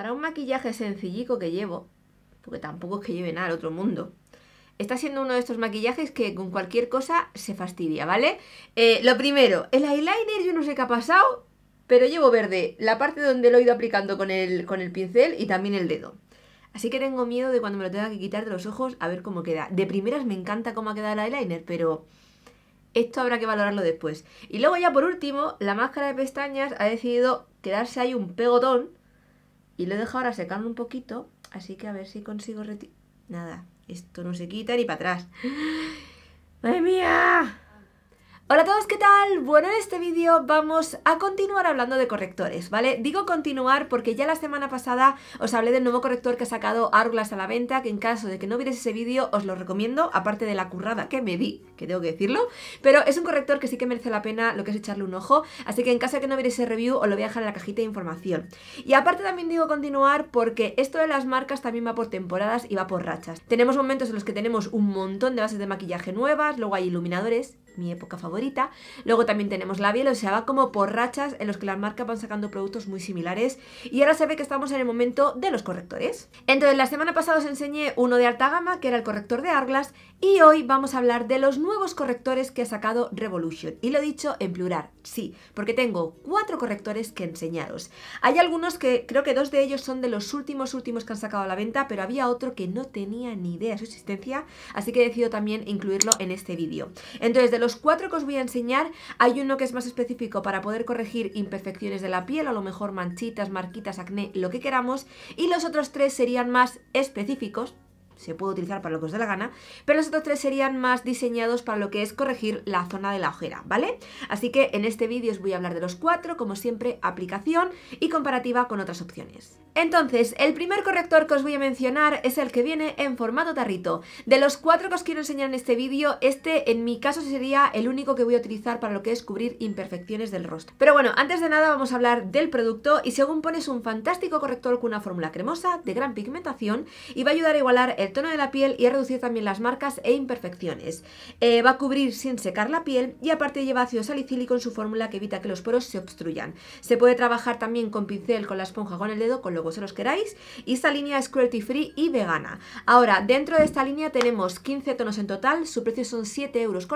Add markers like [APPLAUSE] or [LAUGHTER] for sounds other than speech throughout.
Para un maquillaje sencillico que llevo, porque tampoco es que lleve nada al otro mundo, está siendo uno de estos maquillajes que con cualquier cosa se fastidia, ¿vale? Eh, lo primero, el eyeliner yo no sé qué ha pasado, pero llevo verde la parte donde lo he ido aplicando con el, con el pincel y también el dedo. Así que tengo miedo de cuando me lo tenga que quitar de los ojos a ver cómo queda. De primeras me encanta cómo ha quedado el eyeliner, pero esto habrá que valorarlo después. Y luego ya por último, la máscara de pestañas ha decidido quedarse ahí un pegotón y lo he dejado ahora secando un poquito, así que a ver si consigo retirar... Nada, esto no se quita ni para atrás. [GASPS] ¡Madre mía! Hola a todos, ¿qué tal? Bueno, en este vídeo vamos a continuar hablando de correctores, ¿vale? Digo continuar porque ya la semana pasada os hablé del nuevo corrector que ha sacado Arglas a la venta, que en caso de que no vierais ese vídeo os lo recomiendo, aparte de la currada que me di, que tengo que decirlo, pero es un corrector que sí que merece la pena lo que es echarle un ojo, así que en caso de que no vierais ese review os lo voy a dejar en la cajita de información. Y aparte también digo continuar porque esto de las marcas también va por temporadas y va por rachas. Tenemos momentos en los que tenemos un montón de bases de maquillaje nuevas, luego hay iluminadores, mi época favorita. Luego también tenemos la biel, o sea, va como por rachas en los que las marcas van sacando productos muy similares. Y ahora se ve que estamos en el momento de los correctores. Entonces, la semana pasada os enseñé uno de alta gama, que era el corrector de Arglas y hoy vamos a hablar de los nuevos correctores que ha sacado Revolution. Y lo he dicho en plural, sí, porque tengo cuatro correctores que enseñaros. Hay algunos que creo que dos de ellos son de los últimos últimos que han sacado a la venta, pero había otro que no tenía ni idea de su existencia, así que he decidido también incluirlo en este vídeo. Entonces, de los los cuatro que os voy a enseñar hay uno que es más específico para poder corregir imperfecciones de la piel, a lo mejor manchitas, marquitas, acné, lo que queramos, y los otros tres serían más específicos se puede utilizar para lo que os dé la gana, pero los otros tres serían más diseñados para lo que es corregir la zona de la ojera, ¿vale? Así que en este vídeo os voy a hablar de los cuatro, como siempre, aplicación y comparativa con otras opciones. Entonces, el primer corrector que os voy a mencionar es el que viene en formato tarrito. De los cuatro que os quiero enseñar en este vídeo, este en mi caso sería el único que voy a utilizar para lo que es cubrir imperfecciones del rostro. Pero bueno, antes de nada vamos a hablar del producto y según pones un fantástico corrector con una fórmula cremosa de gran pigmentación y va a ayudar a igualar el tono de la piel y a reducir también las marcas e imperfecciones. Eh, va a cubrir sin secar la piel y aparte lleva ácido salicílico en su fórmula que evita que los poros se obstruyan. Se puede trabajar también con pincel, con la esponja, con el dedo, con lo vosotros queráis. Y esta línea es cruelty free y vegana. Ahora, dentro de esta línea tenemos 15 tonos en total, su precio son 7,99 euros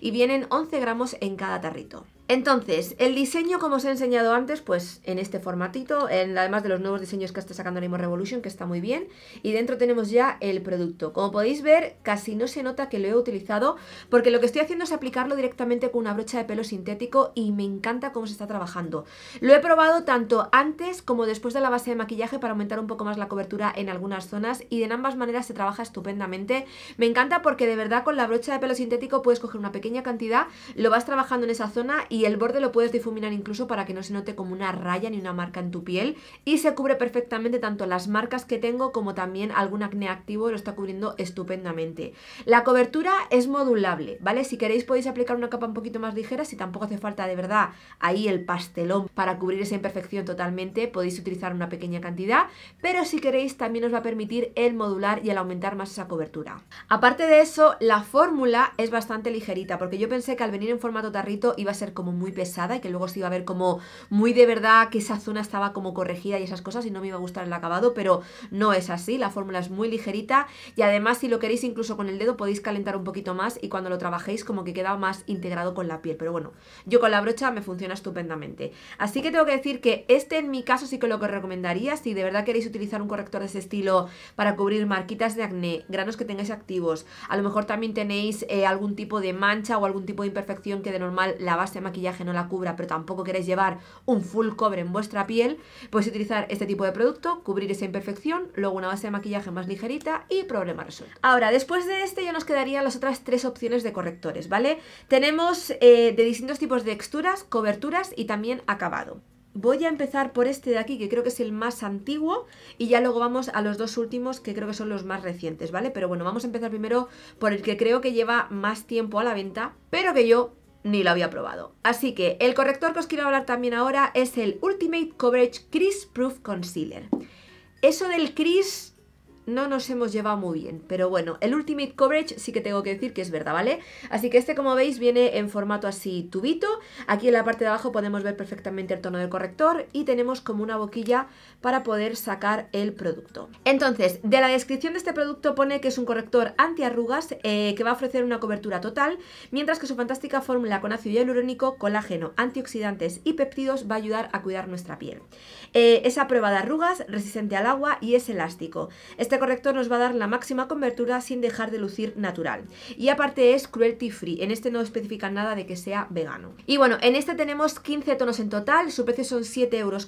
y vienen 11 gramos en cada tarrito. Entonces, el diseño, como os he enseñado antes, pues en este formatito, además de los nuevos diseños que está sacando Animo Revolution, que está muy bien, y dentro tenemos ya el producto. Como podéis ver, casi no se nota que lo he utilizado, porque lo que estoy haciendo es aplicarlo directamente con una brocha de pelo sintético y me encanta cómo se está trabajando. Lo he probado tanto antes como después de la base de maquillaje para aumentar un poco más la cobertura en algunas zonas y de ambas maneras se trabaja estupendamente. Me encanta porque de verdad con la brocha de pelo sintético puedes coger una pequeña cantidad, lo vas trabajando en esa zona y el borde lo puedes difuminar incluso para que no se note como una raya ni una marca en tu piel y se cubre perfectamente tanto las marcas que tengo como también algún acné activo lo está cubriendo estupendamente. La cobertura es modulable, ¿vale? Si queréis podéis aplicar una capa un poquito más ligera si tampoco hace falta de verdad ahí el pastelón para cubrir esa imperfección totalmente, podéis utilizar una pequeña cantidad, pero si queréis también os va a permitir el modular y el aumentar más esa cobertura. Aparte de eso, la fórmula es bastante ligerita porque yo pensé que al venir en formato tarrito iba a ser como muy pesada y que luego se iba a ver como muy de verdad que esa zona estaba como corregida y esas cosas y no me iba a gustar el acabado, pero no es así, la fórmula es muy ligerita y además si lo queréis incluso con el dedo podéis calentar un poquito más y cuando lo trabajéis como que queda más integrado con la piel, pero bueno, yo con la brocha me funciona estupendamente. Así que tengo que decir que este en mi caso sí que lo que os recomendaría, si de verdad queréis utilizar un corrector de ese estilo para cubrir marquitas de acné, granos que tengáis activos, a lo mejor también tenéis eh, algún tipo de mancha o algún tipo de imperfección que de normal la base maquillaje no la cubra, pero tampoco queréis llevar un full cover en vuestra piel, podéis utilizar este tipo de producto, cubrir esa imperfección, luego una base de maquillaje más ligerita y problema resuelto. Ahora, después de este ya nos quedarían las otras tres opciones de correctores, ¿vale? Tenemos eh, de distintos tipos de texturas, coberturas y también acabado. Voy a empezar por este de aquí, que creo que es el más antiguo, y ya luego vamos a los dos últimos, que creo que son los más recientes, ¿vale? Pero bueno, vamos a empezar primero por el que creo que lleva más tiempo a la venta, pero que yo ni lo había probado. Así que el corrector que os quiero hablar también ahora es el Ultimate Coverage Crease Proof Concealer. Eso del crease no nos hemos llevado muy bien, pero bueno, el Ultimate Coverage sí que tengo que decir que es verdad, ¿vale? Así que este, como veis, viene en formato así tubito, aquí en la parte de abajo podemos ver perfectamente el tono del corrector y tenemos como una boquilla para poder sacar el producto. Entonces, de la descripción de este producto pone que es un corrector antiarrugas eh, que va a ofrecer una cobertura total, mientras que su fantástica fórmula con ácido hialurónico, colágeno, antioxidantes y péptidos va a ayudar a cuidar nuestra piel. Eh, es a prueba de arrugas, resistente al agua y es elástico. Este este corrector nos va a dar la máxima cobertura sin dejar de lucir natural. Y aparte es cruelty free, en este no especifican nada de que sea vegano. Y bueno, en este tenemos 15 tonos en total, su precio son 7,99 euros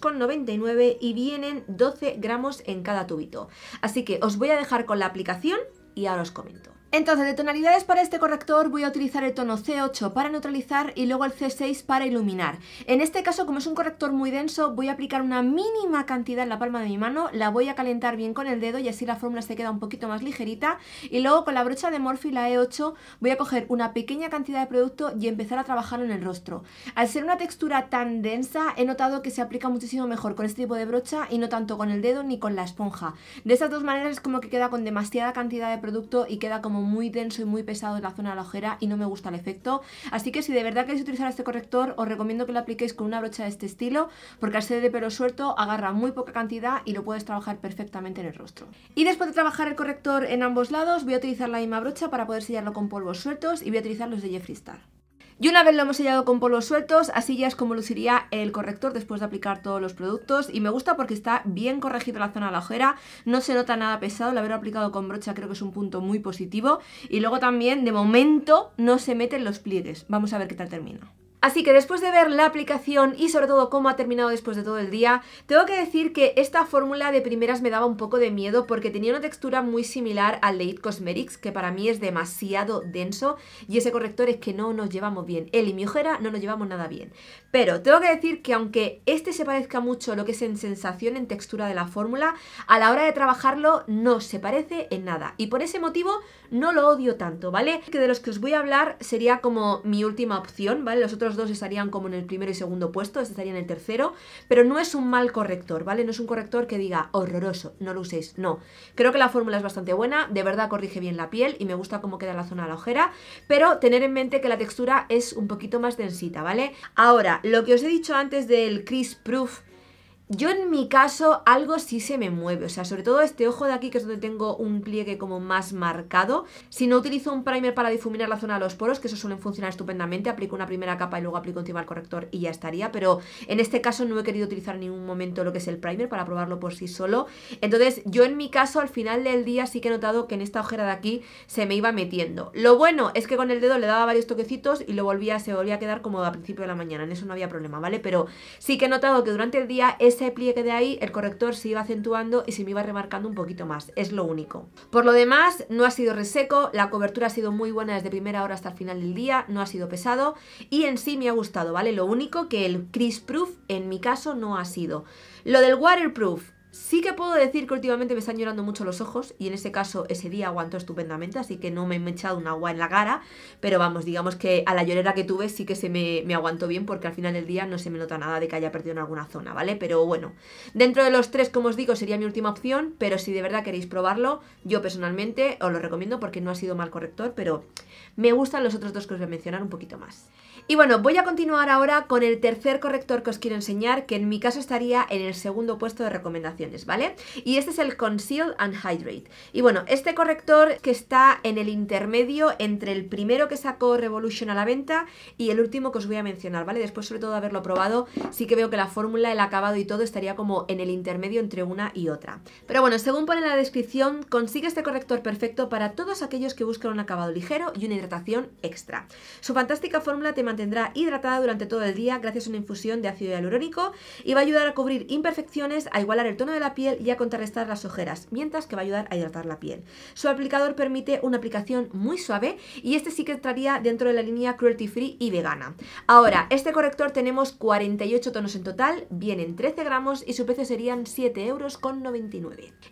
y vienen 12 gramos en cada tubito. Así que os voy a dejar con la aplicación y ahora os comento. Entonces, de tonalidades para este corrector voy a utilizar el tono C8 para neutralizar y luego el C6 para iluminar. En este caso, como es un corrector muy denso, voy a aplicar una mínima cantidad en la palma de mi mano, la voy a calentar bien con el dedo y así la fórmula se queda un poquito más ligerita. Y luego con la brocha de Morphe, la E8, voy a coger una pequeña cantidad de producto y empezar a trabajar en el rostro. Al ser una textura tan densa, he notado que se aplica muchísimo mejor con este tipo de brocha y no tanto con el dedo ni con la esponja. De estas dos maneras es como que queda con demasiada cantidad de producto y queda como muy denso y muy pesado en la zona de la ojera y no me gusta el efecto. Así que si de verdad queréis utilizar este corrector, os recomiendo que lo apliquéis con una brocha de este estilo, porque al ser de pelo suelto agarra muy poca cantidad y lo puedes trabajar perfectamente en el rostro. Y después de trabajar el corrector en ambos lados, voy a utilizar la misma brocha para poder sellarlo con polvos sueltos y voy a utilizar los de Jeffree Star. Y una vez lo hemos sellado con polvos sueltos, así ya es como luciría el corrector después de aplicar todos los productos. Y me gusta porque está bien corregida la zona de la ojera, no se nota nada pesado, el haberlo aplicado con brocha creo que es un punto muy positivo. Y luego también, de momento, no se meten los pliegues. Vamos a ver qué tal termina. Así que después de ver la aplicación y sobre todo cómo ha terminado después de todo el día, tengo que decir que esta fórmula de primeras me daba un poco de miedo porque tenía una textura muy similar al de It Cosmetics, que para mí es demasiado denso y ese corrector es que no nos llevamos bien. Él y mi ojera no nos llevamos nada bien. Pero tengo que decir que aunque este se parezca mucho lo que es en sensación, en textura de la fórmula, a la hora de trabajarlo no se parece en nada. Y por ese motivo no lo odio tanto, ¿vale? Que de los que os voy a hablar sería como mi última opción, ¿vale? Los otros los dos estarían como en el primero y segundo puesto, este estaría en el tercero, pero no es un mal corrector, ¿vale? No es un corrector que diga horroroso, no lo uséis, no. Creo que la fórmula es bastante buena, de verdad corrige bien la piel y me gusta cómo queda la zona de la ojera, pero tener en mente que la textura es un poquito más densita, ¿vale? Ahora, lo que os he dicho antes del Crisp Proof yo en mi caso algo sí se me mueve, o sea, sobre todo este ojo de aquí que es donde tengo un pliegue como más marcado. Si no utilizo un primer para difuminar la zona de los poros, que eso suelen funcionar estupendamente, aplico una primera capa y luego aplico encima el corrector y ya estaría, pero en este caso no he querido utilizar en ningún momento lo que es el primer para probarlo por sí solo. Entonces yo en mi caso al final del día sí que he notado que en esta ojera de aquí se me iba metiendo. Lo bueno es que con el dedo le daba varios toquecitos y lo volvía, se volvía a quedar como a principio de la mañana, en eso no había problema, ¿vale? Pero sí que he notado que durante el día es ese pliegue de ahí el corrector se iba acentuando y se me iba remarcando un poquito más, es lo único. Por lo demás, no ha sido reseco, la cobertura ha sido muy buena desde primera hora hasta el final del día, no ha sido pesado y en sí me ha gustado, ¿vale? Lo único que el crisp proof en mi caso no ha sido. Lo del waterproof, Sí que puedo decir que últimamente me están llorando mucho los ojos y en ese caso ese día aguantó estupendamente, así que no me he echado un agua en la cara, pero vamos, digamos que a la llorera que tuve sí que se me, me aguantó bien porque al final del día no se me nota nada de que haya perdido en alguna zona, ¿vale? Pero bueno, dentro de los tres, como os digo, sería mi última opción, pero si de verdad queréis probarlo, yo personalmente os lo recomiendo porque no ha sido mal corrector, pero me gustan los otros dos que os voy a mencionar un poquito más. Y bueno, voy a continuar ahora con el tercer corrector que os quiero enseñar, que en mi caso estaría en el segundo puesto de recomendaciones, ¿vale? Y este es el Conceal and Hydrate. Y bueno, este corrector que está en el intermedio entre el primero que sacó Revolution a la venta y el último que os voy a mencionar, ¿vale? Después, sobre todo, de haberlo probado, sí que veo que la fórmula, el acabado y todo estaría como en el intermedio entre una y otra. Pero bueno, según pone en la descripción, consigue este corrector perfecto para todos aquellos que buscan un acabado ligero y una hidratación extra. Su fantástica fórmula te mantendrá hidratada durante todo el día gracias a una infusión de ácido hialurónico y va a ayudar a cubrir imperfecciones, a igualar el tono de la piel y a contrarrestar las ojeras, mientras que va a ayudar a hidratar la piel. Su aplicador permite una aplicación muy suave y este sí que estaría dentro de la línea cruelty free y vegana. Ahora, este corrector tenemos 48 tonos en total, vienen 13 gramos y su precio serían 7,99 euros.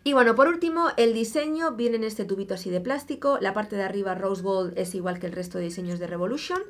Y bueno, por último, el diseño viene en este tubito así de plástico, la parte de arriba Rose Gold es igual que el resto de diseños de Revolution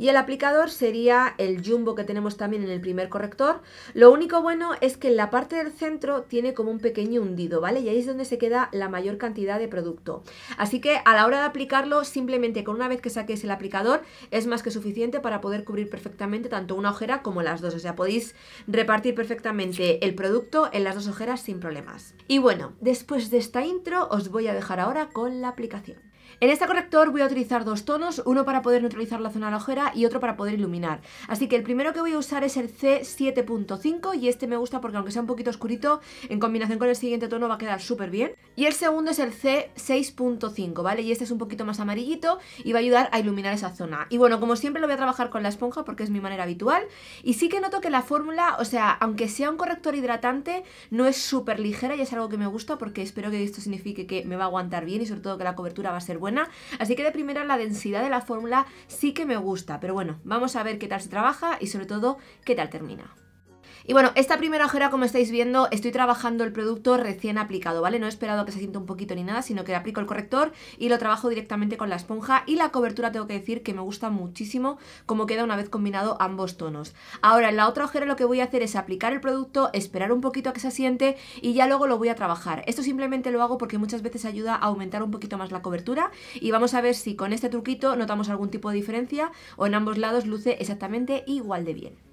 y el aplicador sería el jumbo que tenemos también en el primer corrector. Lo único bueno es que en la parte del centro tiene como un pequeño hundido, ¿vale? Y ahí es donde se queda la mayor cantidad de producto. Así que a la hora de aplicarlo, simplemente con una vez que saquéis el aplicador, es más que suficiente para poder cubrir perfectamente tanto una ojera como las dos. O sea, podéis repartir perfectamente el producto en las dos ojeras sin problemas. Y bueno, después de esta intro os voy a dejar ahora con la aplicación. En este corrector voy a utilizar dos tonos, uno para poder neutralizar la zona ojera y otro para poder iluminar. Así que el primero que voy a usar es el C7.5 y este me gusta porque aunque sea un poquito oscurito, en combinación con el siguiente tono va a quedar súper bien. Y el segundo es el C6.5, ¿vale? Y este es un poquito más amarillito y va a ayudar a iluminar esa zona. Y bueno, como siempre lo voy a trabajar con la esponja porque es mi manera habitual. Y sí que noto que la fórmula, o sea, aunque sea un corrector hidratante, no es súper ligera y es algo que me gusta porque espero que esto signifique que me va a aguantar bien y sobre todo que la cobertura va a ser buena Así que de primera la densidad de la fórmula sí que me gusta, pero bueno, vamos a ver qué tal se trabaja y sobre todo qué tal termina. Y bueno, esta primera ojera, como estáis viendo, estoy trabajando el producto recién aplicado, ¿vale? No he esperado a que se sienta un poquito ni nada, sino que aplico el corrector y lo trabajo directamente con la esponja. Y la cobertura tengo que decir que me gusta muchísimo como queda una vez combinado ambos tonos. Ahora, en la otra ojera lo que voy a hacer es aplicar el producto, esperar un poquito a que se asiente y ya luego lo voy a trabajar. Esto simplemente lo hago porque muchas veces ayuda a aumentar un poquito más la cobertura y vamos a ver si con este truquito notamos algún tipo de diferencia o en ambos lados luce exactamente igual de bien.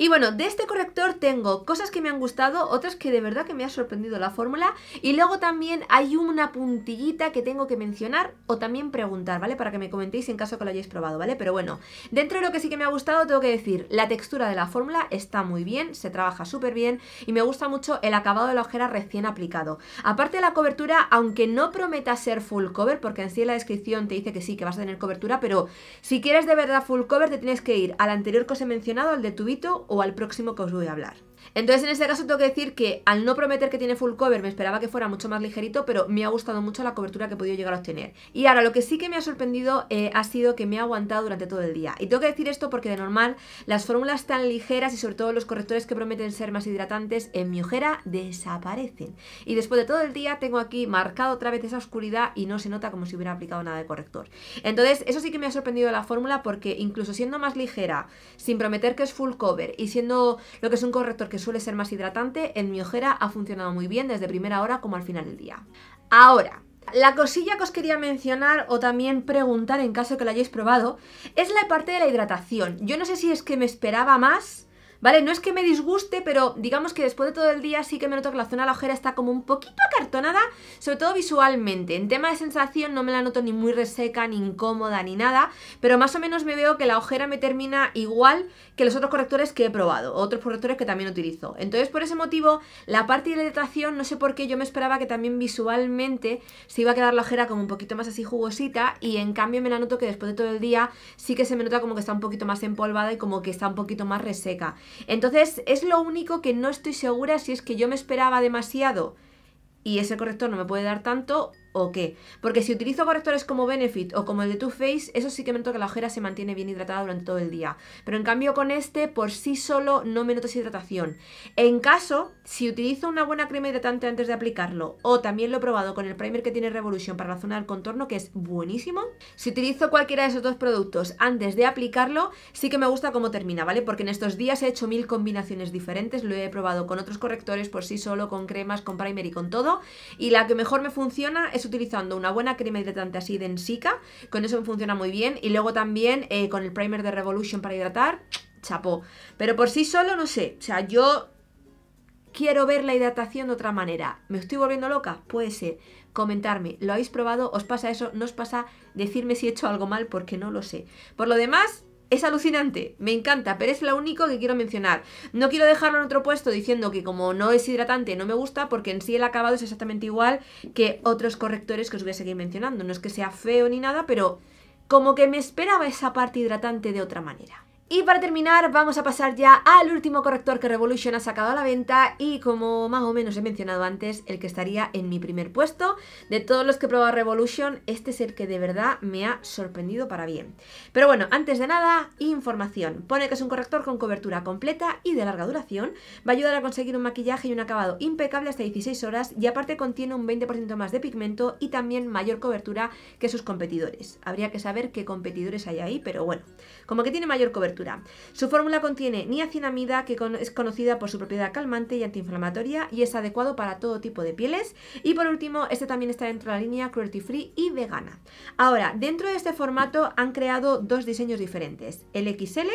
Y bueno, de este corrector tengo cosas que me han gustado, otras que de verdad que me ha sorprendido la fórmula. Y luego también hay una puntillita que tengo que mencionar o también preguntar, ¿vale? Para que me comentéis en caso que lo hayáis probado, ¿vale? Pero bueno, dentro de lo que sí que me ha gustado tengo que decir, la textura de la fórmula está muy bien, se trabaja súper bien y me gusta mucho el acabado de la ojera recién aplicado. Aparte de la cobertura, aunque no prometa ser full cover, porque en sí en la descripción te dice que sí, que vas a tener cobertura, pero si quieres de verdad full cover te tienes que ir al anterior que os he mencionado, al de tubito o al próximo que os voy a hablar. Entonces, en este caso tengo que decir que al no prometer que tiene full cover, me esperaba que fuera mucho más ligerito, pero me ha gustado mucho la cobertura que he podido llegar a obtener. Y ahora, lo que sí que me ha sorprendido eh, ha sido que me ha aguantado durante todo el día. Y tengo que decir esto porque de normal, las fórmulas tan ligeras y sobre todo los correctores que prometen ser más hidratantes, en mi ojera desaparecen. Y después de todo el día tengo aquí marcado otra vez esa oscuridad y no se nota como si hubiera aplicado nada de corrector. Entonces, eso sí que me ha sorprendido la fórmula porque incluso siendo más ligera, sin prometer que es full cover y siendo lo que es un corrector que suele ser más hidratante, en mi ojera ha funcionado muy bien desde primera hora como al final del día. Ahora, la cosilla que os quería mencionar o también preguntar en caso que la hayáis probado es la parte de la hidratación. Yo no sé si es que me esperaba más ¿vale? No es que me disguste, pero digamos que después de todo el día sí que me noto que la zona de la ojera está como un poquito acartonada, sobre todo visualmente. En tema de sensación no me la noto ni muy reseca, ni incómoda, ni nada, pero más o menos me veo que la ojera me termina igual que los otros correctores que he probado, otros correctores que también utilizo. Entonces, por ese motivo, la parte de la hidratación, no sé por qué, yo me esperaba que también visualmente se iba a quedar la ojera como un poquito más así jugosita y en cambio me la noto que después de todo el día sí que se me nota como que está un poquito más empolvada y como que está un poquito más reseca. Entonces, es lo único que no estoy segura si es que yo me esperaba demasiado y ese corrector no me puede dar tanto o qué. Porque si utilizo correctores como Benefit o como el de Too Faced, eso sí que me noto que la ojera se mantiene bien hidratada durante todo el día. Pero en cambio con este, por sí solo, no me noto esa hidratación. En caso, si utilizo una buena crema hidratante antes de aplicarlo, o también lo he probado con el primer que tiene Revolution para la zona del contorno, que es buenísimo, si utilizo cualquiera de esos dos productos antes de aplicarlo, sí que me gusta cómo termina, ¿vale? Porque en estos días he hecho mil combinaciones diferentes, lo he probado con otros correctores por sí solo, con cremas, con primer y con todo, y la que mejor me funciona es utilizando una buena crema hidratante así densica, con eso funciona muy bien. Y luego también eh, con el primer de Revolution para hidratar, chapó. Pero por sí solo no sé, o sea, yo quiero ver la hidratación de otra manera. ¿Me estoy volviendo loca? Puede ser. Comentarme, ¿lo habéis probado? ¿Os pasa eso? ¿No os pasa? Decirme si he hecho algo mal porque no lo sé. Por lo demás, es alucinante, me encanta, pero es lo único que quiero mencionar. No quiero dejarlo en otro puesto diciendo que como no es hidratante no me gusta porque en sí el acabado es exactamente igual que otros correctores que os voy a seguir mencionando. No es que sea feo ni nada, pero como que me esperaba esa parte hidratante de otra manera. Y para terminar vamos a pasar ya al último corrector que Revolution ha sacado a la venta y como más o menos he mencionado antes, el que estaría en mi primer puesto. De todos los que he probado Revolution, este es el que de verdad me ha sorprendido para bien. Pero bueno, antes de nada, información. Pone que es un corrector con cobertura completa y de larga duración, va a ayudar a conseguir un maquillaje y un acabado impecable hasta 16 horas y aparte contiene un 20% más de pigmento y también mayor cobertura que sus competidores. Habría que saber qué competidores hay ahí, pero bueno, como que tiene mayor cobertura su fórmula contiene niacinamida, que es conocida por su propiedad calmante y antiinflamatoria y es adecuado para todo tipo de pieles. Y por último, este también está dentro de la línea cruelty free y vegana. Ahora, dentro de este formato han creado dos diseños diferentes. El XL,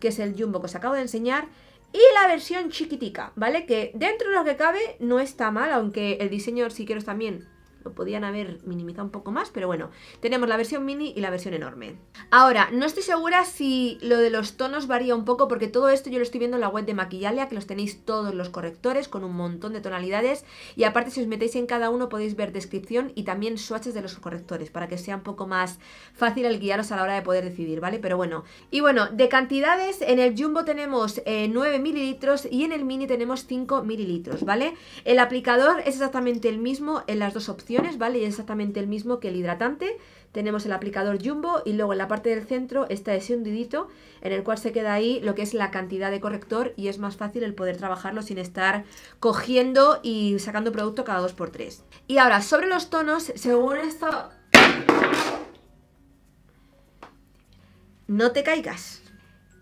que es el jumbo que os acabo de enseñar, y la versión chiquitica, ¿vale? Que dentro de lo que cabe no está mal, aunque el diseño, si quieres también, podían haber minimizado un poco más, pero bueno, tenemos la versión mini y la versión enorme. Ahora, no estoy segura si lo de los tonos varía un poco, porque todo esto yo lo estoy viendo en la web de Maquillalia, que los tenéis todos los correctores con un montón de tonalidades, y aparte si os metéis en cada uno podéis ver descripción y también swatches de los correctores, para que sea un poco más fácil el guiaros a la hora de poder decidir, ¿vale? Pero bueno, y bueno, de cantidades, en el Jumbo tenemos 9 eh, mililitros y en el Mini tenemos 5 mililitros, ¿vale? El aplicador es exactamente el mismo en las dos opciones, ¿vale? Y es exactamente el mismo que el hidratante. Tenemos el aplicador jumbo y luego en la parte del centro está ese hundidito en el cual se queda ahí lo que es la cantidad de corrector y es más fácil el poder trabajarlo sin estar cogiendo y sacando producto cada 2x3. Y ahora, sobre los tonos, según esto... No te caigas.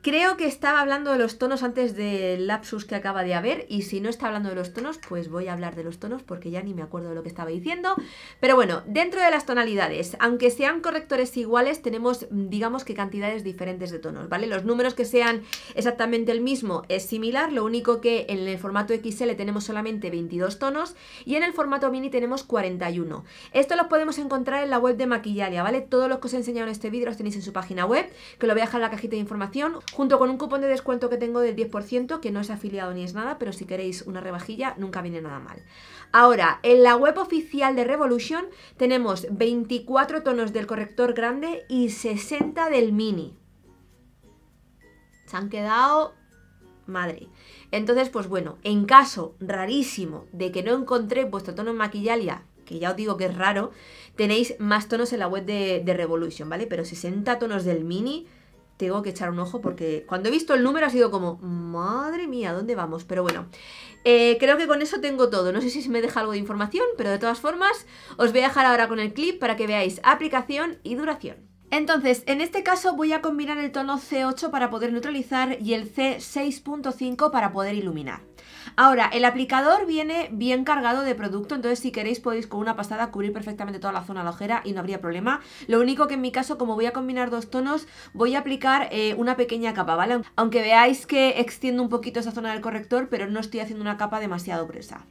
Creo que estaba hablando de los tonos antes del lapsus que acaba de haber y si no está hablando de los tonos, pues voy a hablar de los tonos porque ya ni me acuerdo de lo que estaba diciendo. Pero bueno, dentro de las tonalidades, aunque sean correctores iguales, tenemos digamos que cantidades diferentes de tonos, ¿vale? Los números que sean exactamente el mismo es similar, lo único que en el formato XL tenemos solamente 22 tonos y en el formato mini tenemos 41. Esto lo podemos encontrar en la web de Maquillalia, ¿vale? Todos los que os he enseñado en este vídeo los tenéis en su página web, que lo voy a dejar en la cajita de información junto con un cupón de descuento que tengo del 10%, que no es afiliado ni es nada, pero si queréis una rebajilla, nunca viene nada mal. Ahora, en la web oficial de Revolution tenemos 24 tonos del corrector grande y 60 del mini. Se han quedado... Madre. Entonces, pues bueno, en caso rarísimo de que no encontré vuestro tono en maquillalia, que ya os digo que es raro, tenéis más tonos en la web de, de Revolution, ¿vale? Pero 60 tonos del mini tengo que echar un ojo porque cuando he visto el número ha sido como, madre mía, ¿dónde vamos? Pero bueno, eh, creo que con eso tengo todo. No sé si me deja algo de información, pero de todas formas os voy a dejar ahora con el clip para que veáis aplicación y duración. Entonces, en este caso voy a combinar el tono C8 para poder neutralizar y el C6.5 para poder iluminar. Ahora, el aplicador viene bien cargado de producto, entonces si queréis podéis con una pasada cubrir perfectamente toda la zona de la ojera y no habría problema. Lo único que en mi caso, como voy a combinar dos tonos, voy a aplicar eh, una pequeña capa, ¿vale? Aunque veáis que extiendo un poquito esa zona del corrector, pero no estoy haciendo una capa demasiado gruesa.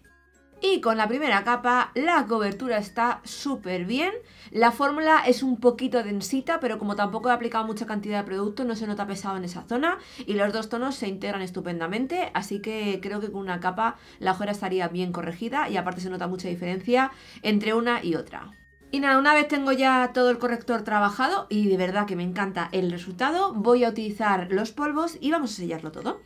Y con la primera capa la cobertura está súper bien. La fórmula es un poquito densita, pero como tampoco he aplicado mucha cantidad de producto, no se nota pesado en esa zona. Y los dos tonos se integran estupendamente, así que creo que con una capa la ojera estaría bien corregida y aparte se nota mucha diferencia entre una y otra. Y nada, una vez tengo ya todo el corrector trabajado y de verdad que me encanta el resultado, voy a utilizar los polvos y vamos a sellarlo todo.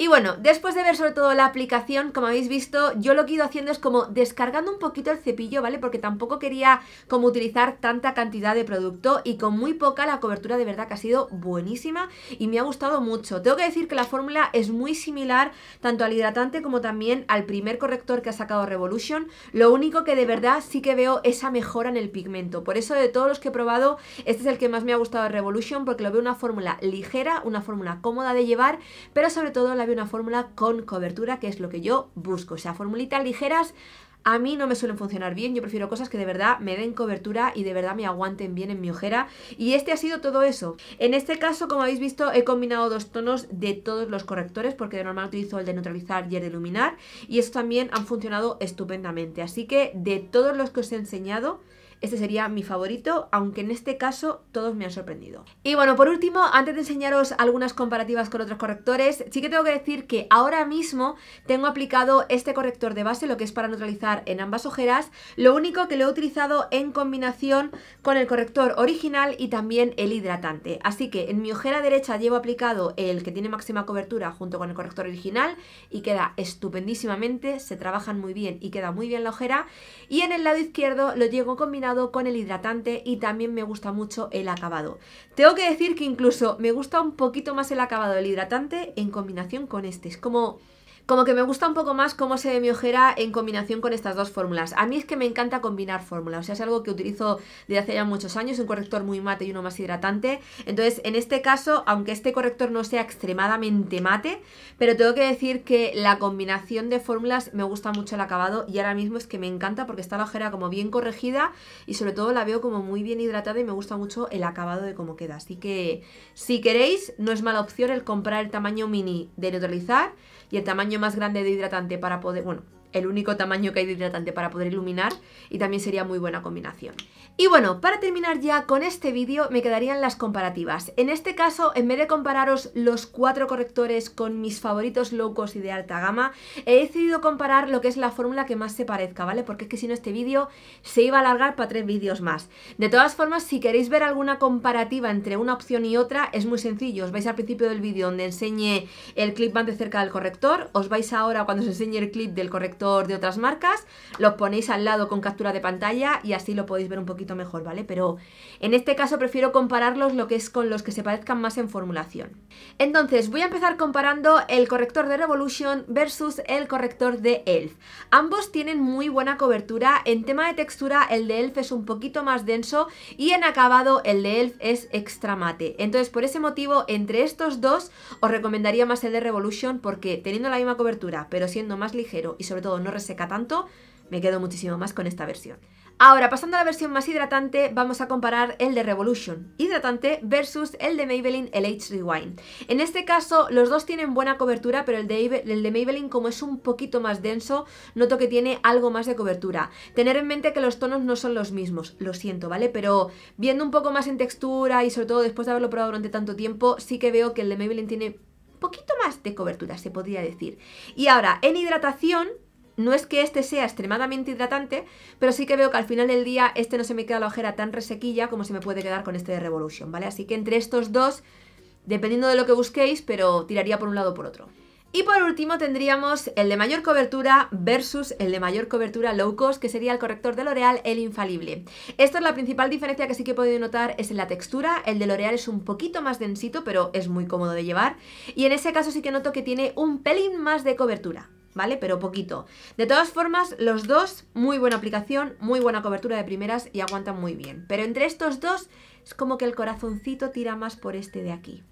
Y bueno, después de ver sobre todo la aplicación, como habéis visto, yo lo que he ido haciendo es como descargando un poquito el cepillo, ¿vale? Porque tampoco quería como utilizar tanta cantidad de producto y con muy poca la cobertura de verdad que ha sido buenísima y me ha gustado mucho. Tengo que decir que la fórmula es muy similar tanto al hidratante como también al primer corrector que ha sacado Revolution. Lo único que de verdad sí que veo esa mejora en el pigmento. Por eso de todos los que he probado, este es el que más me ha gustado de Revolution porque lo veo una fórmula ligera, una fórmula cómoda de llevar, pero sobre todo la una fórmula con cobertura, que es lo que yo busco. O sea, formulitas ligeras a mí no me suelen funcionar bien, yo prefiero cosas que de verdad me den cobertura y de verdad me aguanten bien en mi ojera. Y este ha sido todo eso. En este caso, como habéis visto, he combinado dos tonos de todos los correctores, porque de normal utilizo el de neutralizar y el de iluminar, y estos también han funcionado estupendamente. Así que de todos los que os he enseñado, este sería mi favorito, aunque en este caso todos me han sorprendido. Y bueno, por último, antes de enseñaros algunas comparativas con otros correctores, sí que tengo que decir que ahora mismo tengo aplicado este corrector de base, lo que es para neutralizar en ambas ojeras, lo único que lo he utilizado en combinación con el corrector original y también el hidratante. Así que en mi ojera derecha llevo aplicado el que tiene máxima cobertura junto con el corrector original y queda estupendísimamente, se trabajan muy bien y queda muy bien la ojera. Y en el lado izquierdo lo llevo combinado con el hidratante y también me gusta mucho el acabado. Tengo que decir que incluso me gusta un poquito más el acabado del hidratante en combinación con este. Es como como que me gusta un poco más cómo se ve mi ojera en combinación con estas dos fórmulas. A mí es que me encanta combinar fórmulas, o sea, es algo que utilizo desde hace ya muchos años, un corrector muy mate y uno más hidratante. Entonces, en este caso, aunque este corrector no sea extremadamente mate, pero tengo que decir que la combinación de fórmulas me gusta mucho el acabado y ahora mismo es que me encanta porque está la ojera como bien corregida y sobre todo la veo como muy bien hidratada y me gusta mucho el acabado de cómo queda. Así que, si queréis, no es mala opción el comprar el tamaño mini de neutralizar y el tamaño más grande de hidratante para poder, bueno, el único tamaño que hay de hidratante para poder iluminar y también sería muy buena combinación. Y bueno, para terminar ya con este vídeo me quedarían las comparativas. En este caso, en vez de compararos los cuatro correctores con mis favoritos locos y de alta gama, he decidido comparar lo que es la fórmula que más se parezca, ¿vale? Porque es que si no este vídeo se iba a alargar para tres vídeos más. De todas formas, si queréis ver alguna comparativa entre una opción y otra, es muy sencillo. Os vais al principio del vídeo donde enseñe el clip más de cerca del corrector, os vais ahora cuando os enseñe el clip del corrector de otras marcas, los ponéis al lado con captura de pantalla y así lo podéis ver un poquito mejor, ¿vale? Pero en este caso prefiero compararlos lo que es con los que se parezcan más en formulación. Entonces, voy a empezar comparando el corrector de Revolution versus el corrector de ELF. Ambos tienen muy buena cobertura, en tema de textura el de ELF es un poquito más denso y en acabado el de ELF es extra mate. Entonces, por ese motivo, entre estos dos os recomendaría más el de Revolution porque teniendo la misma cobertura, pero siendo más ligero y sobre todo no reseca tanto, me quedo muchísimo más con esta versión. Ahora, pasando a la versión más hidratante, vamos a comparar el de Revolution hidratante versus el de Maybelline el Age Rewind. En este caso, los dos tienen buena cobertura, pero el de, Maybelline, como es un poquito más denso, noto que tiene algo más de cobertura. Tener en mente que los tonos no son los mismos, lo siento, ¿vale? Pero viendo un poco más en textura y sobre todo después de haberlo probado durante tanto tiempo, sí que veo que el de Maybelline tiene poquito más de cobertura, se podría decir. Y ahora, en hidratación, no es que este sea extremadamente hidratante, pero sí que veo que al final del día este no se me queda la ojera tan resequilla como se me puede quedar con este de Revolution, ¿vale? Así que entre estos dos, dependiendo de lo que busquéis, pero tiraría por un lado o por otro. Y por último tendríamos el de mayor cobertura versus el de mayor cobertura low cost, que sería el corrector de L'Oreal, el infalible. Esta es la principal diferencia que sí que he podido notar, es en la textura. El de L'Oreal es un poquito más densito, pero es muy cómodo de llevar. Y en ese caso sí que noto que tiene un pelín más de cobertura. ¿vale? Pero poquito. De todas formas, los dos, muy buena aplicación, muy buena cobertura de primeras y aguantan muy bien. Pero entre estos dos, es como que el corazoncito tira más por este de aquí.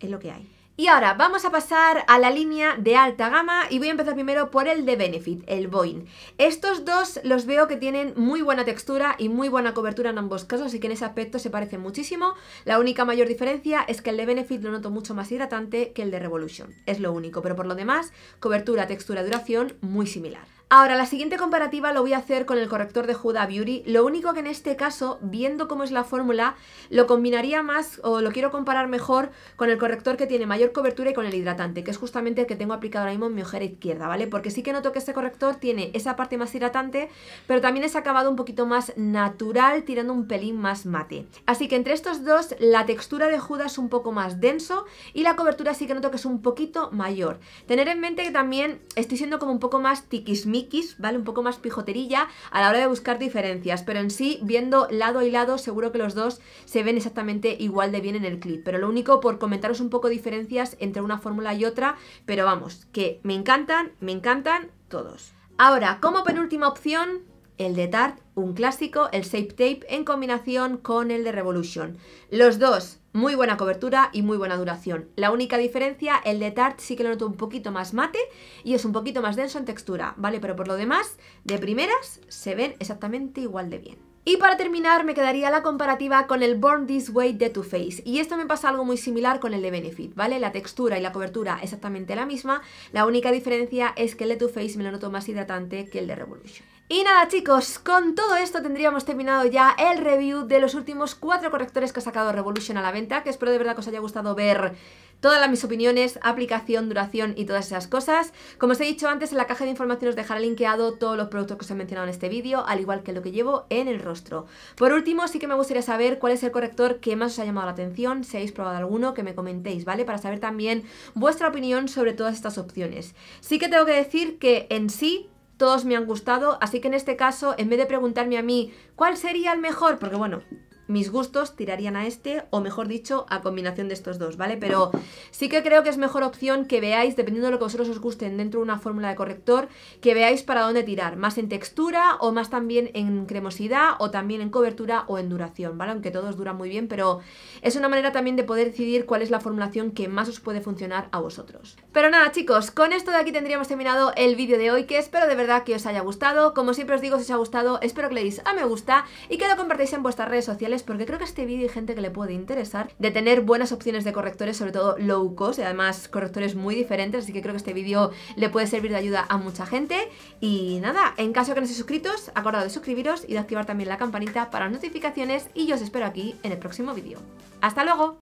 Es lo que hay. Y ahora vamos a pasar a la línea de alta gama y voy a empezar primero por el de Benefit, el Boeing. Estos dos los veo que tienen muy buena textura y muy buena cobertura en ambos casos, así que en ese aspecto se parecen muchísimo. La única mayor diferencia es que el de Benefit lo noto mucho más hidratante que el de Revolution, es lo único, pero por lo demás, cobertura, textura, duración muy similar. Ahora, la siguiente comparativa lo voy a hacer con el corrector de Juda Beauty. Lo único que en este caso, viendo cómo es la fórmula, lo combinaría más o lo quiero comparar mejor con el corrector que tiene mayor cobertura y con el hidratante, que es justamente el que tengo aplicado ahora mismo en mi ojera izquierda, ¿vale? Porque sí que noto que este corrector tiene esa parte más hidratante, pero también es acabado un poquito más natural, tirando un pelín más mate. Así que entre estos dos, la textura de Huda es un poco más denso y la cobertura sí que noto que es un poquito mayor. Tener en mente que también estoy siendo como un poco más tiquismi ¿vale? Un poco más pijoterilla a la hora de buscar diferencias, pero en sí, viendo lado y lado, seguro que los dos se ven exactamente igual de bien en el clip. Pero lo único por comentaros un poco diferencias entre una fórmula y otra, pero vamos, que me encantan, me encantan todos. Ahora, como penúltima opción, el de Tarte, un clásico, el Shape Tape en combinación con el de Revolution. Los dos muy buena cobertura y muy buena duración. La única diferencia, el de Tarte sí que lo noto un poquito más mate y es un poquito más denso en textura, ¿vale? Pero por lo demás, de primeras, se ven exactamente igual de bien. Y para terminar me quedaría la comparativa con el Born This Way de Too Faced y esto me pasa algo muy similar con el de Benefit, ¿vale? La textura y la cobertura exactamente la misma, la única diferencia es que el de Too Faced me lo noto más hidratante que el de Revolution. Y nada chicos, con todo esto tendríamos terminado ya el review de los últimos cuatro correctores que ha sacado Revolution a la venta, que espero de verdad que os haya gustado ver todas las, mis opiniones, aplicación, duración y todas esas cosas. Como os he dicho antes, en la caja de información os dejaré linkeado todos los productos que os he mencionado en este vídeo, al igual que lo que llevo en el rostro. Por último, sí que me gustaría saber cuál es el corrector que más os ha llamado la atención, si habéis probado alguno, que me comentéis, ¿vale? Para saber también vuestra opinión sobre todas estas opciones. Sí que tengo que decir que en sí todos me han gustado, así que en este caso, en vez de preguntarme a mí cuál sería el mejor, porque bueno, mis gustos tirarían a este, o mejor dicho, a combinación de estos dos, ¿vale? Pero sí que creo que es mejor opción que veáis, dependiendo de lo que vosotros os gusten dentro de una fórmula de corrector, que veáis para dónde tirar, más en textura o más también en cremosidad o también en cobertura o en duración, ¿vale? Aunque todos duran muy bien, pero es una manera también de poder decidir cuál es la formulación que más os puede funcionar a vosotros. Pero nada, chicos, con esto de aquí tendríamos terminado el vídeo de hoy, que espero de verdad que os haya gustado. Como siempre os digo, si os ha gustado, espero que le deis a me gusta y que lo compartáis en vuestras redes sociales porque creo que este vídeo hay gente que le puede interesar, de tener buenas opciones de correctores, sobre todo low cost, y además correctores muy diferentes, así que creo que este vídeo le puede servir de ayuda a mucha gente. Y nada, en caso que no estéis suscritos, acordado de suscribiros y de activar también la campanita para notificaciones, y yo os espero aquí en el próximo vídeo. ¡Hasta luego!